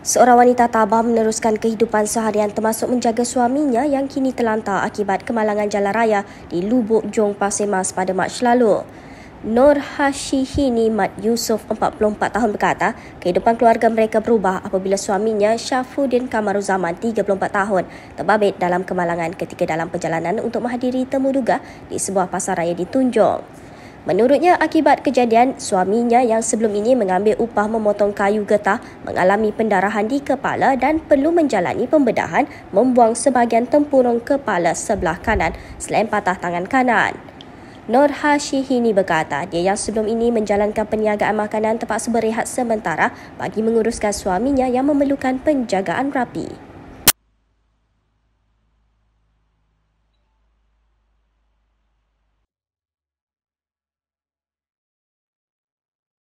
Seorang wanita tabah meneruskan kehidupan seharian termasuk menjaga suaminya yang kini telantar akibat kemalangan jalan raya di Lubuk Jong Pasir Mas pada Mac lalu. Nur Hashihini Mat Yusof, 44 tahun berkata, kehidupan keluarga mereka berubah apabila suaminya Syafuddin Kamaruzaman, 34 tahun, terbabit dalam kemalangan ketika dalam perjalanan untuk menghadiri temuduga di sebuah pasaraya di Tunjong. Menurutnya, akibat kejadian, suaminya yang sebelum ini mengambil upah memotong kayu getah mengalami pendarahan di kepala dan perlu menjalani pembedahan membuang sebahagian tempurung kepala sebelah kanan selain patah tangan kanan. Nur Hashihini berkata dia yang sebelum ini menjalankan perniagaan makanan terpaksa berehat sementara bagi menguruskan suaminya yang memerlukan penjagaan rapi.